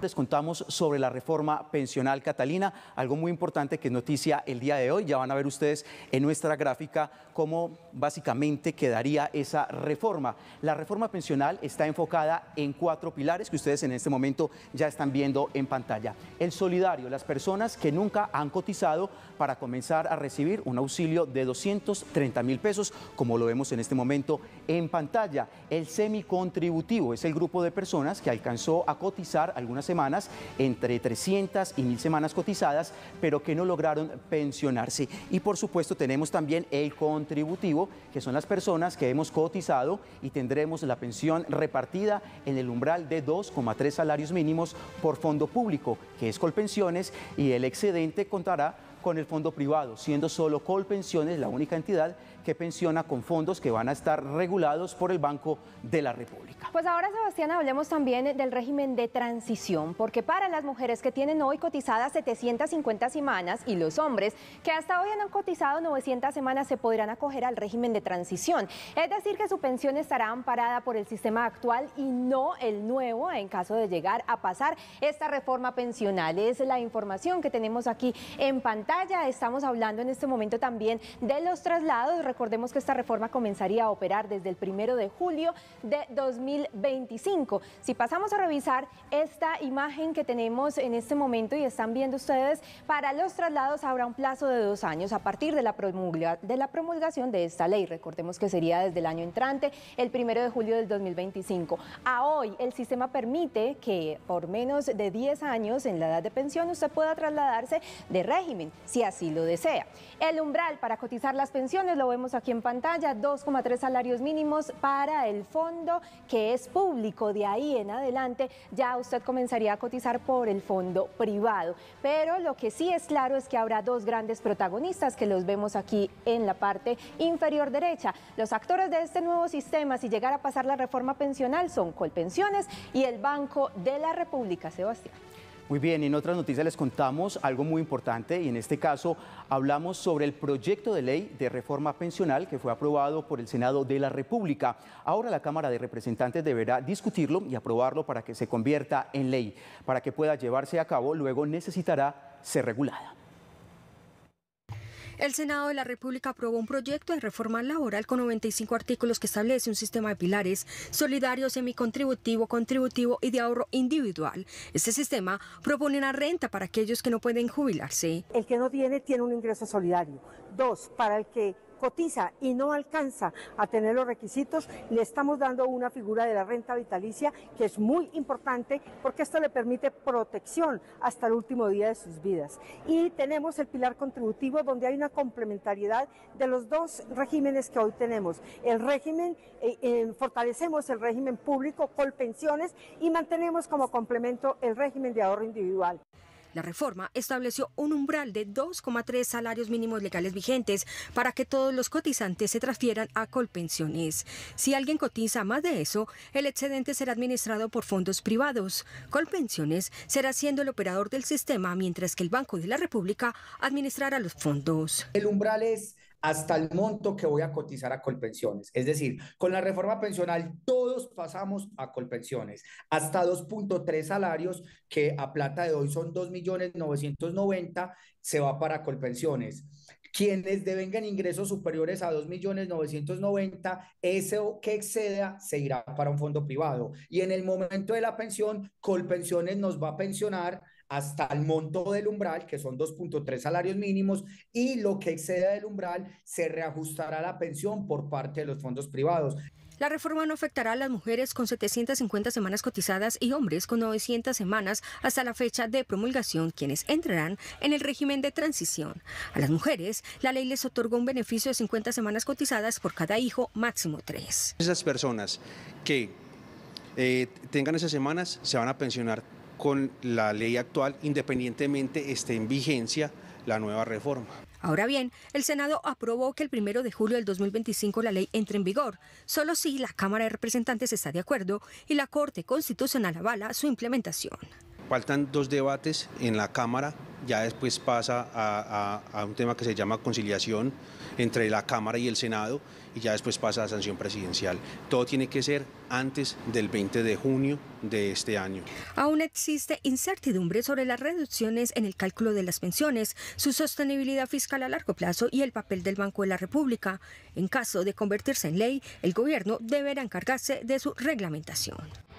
Les contamos sobre la reforma pensional catalina, algo muy importante que es noticia el día de hoy. Ya van a ver ustedes en nuestra gráfica cómo básicamente quedaría esa reforma. La reforma pensional está enfocada en cuatro pilares que ustedes en este momento ya están viendo en pantalla. El solidario, las personas que nunca han cotizado para comenzar a recibir un auxilio de 230 mil pesos, como lo vemos en este momento en pantalla. El semicontributivo es el grupo de personas que alcanzó a cotizar algunas semanas, entre 300 y 1000 semanas cotizadas, pero que no lograron pensionarse. Y por supuesto tenemos también el contributivo, que son las personas que hemos cotizado y tendremos la pensión repartida en el umbral de 2,3 salarios mínimos por fondo público, que es Colpensiones, y el excedente contará con el fondo privado, siendo solo Colpensiones la única entidad que pensiona con fondos que van a estar regulados por el Banco de la República. Pues ahora, Sebastián, hablemos también del régimen de transición, porque para las mujeres que tienen hoy cotizadas 750 semanas y los hombres que hasta hoy han cotizado 900 semanas se podrán acoger al régimen de transición. Es decir, que su pensión estará amparada por el sistema actual y no el nuevo en caso de llegar a pasar esta reforma pensional. Es la información que tenemos aquí en pantalla ya Estamos hablando en este momento también de los traslados. Recordemos que esta reforma comenzaría a operar desde el primero de julio de 2025. Si pasamos a revisar esta imagen que tenemos en este momento y están viendo ustedes, para los traslados habrá un plazo de dos años a partir de la, promulgación de esta ley. Recordemos que sería desde el año entrante, el primero de julio del 2025. A hoy, el sistema permite que por menos de 10 años en la edad de pensión usted pueda trasladarse de régimen si así lo desea. El umbral para cotizar las pensiones lo vemos aquí en pantalla, 2,3 salarios mínimos para el fondo que es público. De ahí en adelante ya usted comenzaría a cotizar por el fondo privado. Pero lo que sí es claro es que habrá dos grandes protagonistas que los vemos aquí en la parte inferior derecha. Los actores de este nuevo sistema, si llegara a pasar la reforma pensional, son Colpensiones y el Banco de la República, Sebastián. Muy bien, en otras noticias les contamos algo muy importante y en este caso hablamos sobre el proyecto de ley de reforma pensional que fue aprobado por el Senado de la República. Ahora la Cámara de Representantes deberá discutirlo y aprobarlo para que se convierta en ley. Para que pueda llevarse a cabo, luego necesitará ser regulada. El Senado de la República aprobó un proyecto de reforma laboral con 95 artículos que establece un sistema de pilares solidario, semicontributivo, contributivo y de ahorro individual. Este sistema propone una renta para aquellos que no pueden jubilarse. El que no tiene tiene un ingreso solidario. Dos, para el que cotiza y no alcanza a tener los requisitos, le estamos dando una figura de la renta vitalicia que es muy importante porque esto le permite protección hasta el último día de sus vidas. Y tenemos el pilar contributivo donde hay una complementariedad de los dos regímenes que hoy tenemos. El régimen, eh, eh, fortalecemos el régimen público con pensiones y mantenemos como complemento el régimen de ahorro individual. La reforma estableció un umbral de 2,3 salarios mínimos legales vigentes para que todos los cotizantes se transfieran a Colpensiones. Si alguien cotiza más de eso, el excedente será administrado por fondos privados. Colpensiones será siendo el operador del sistema, mientras que el Banco de la República administrará los fondos. El umbral es hasta el monto que voy a cotizar a Colpensiones. Es decir, con la reforma pensional todos pasamos a Colpensiones, hasta 2.3 salarios, que a plata de hoy son 2.990, se va para Colpensiones. Quienes devengan ingresos superiores a 2.990, eso que exceda se irá para un fondo privado. Y en el momento de la pensión, Colpensiones nos va a pensionar hasta el monto del umbral, que son 2.3 salarios mínimos, y lo que exceda del umbral se reajustará la pensión por parte de los fondos privados. La reforma no afectará a las mujeres con 750 semanas cotizadas y hombres con 900 semanas hasta la fecha de promulgación, quienes entrarán en el régimen de transición. A las mujeres, la ley les otorgó un beneficio de 50 semanas cotizadas por cada hijo, máximo tres. Esas personas que eh, tengan esas semanas se van a pensionar con la ley actual, independientemente esté en vigencia la nueva reforma. Ahora bien, el Senado aprobó que el primero de julio del 2025 la ley entre en vigor, solo si la Cámara de Representantes está de acuerdo y la Corte Constitucional avala su implementación. Faltan dos debates en la Cámara ya después pasa a, un tema que se llama conciliación entre la Cámara y el Senado y ya después pasa a sanción presidencial. Todo tiene que ser antes del 20 de junio de este año. Aún existe incertidumbre sobre las reducciones en el cálculo de las pensiones, su sostenibilidad fiscal a largo plazo y el papel del Banco de la República. En caso de convertirse en ley, el gobierno deberá encargarse de su reglamentación.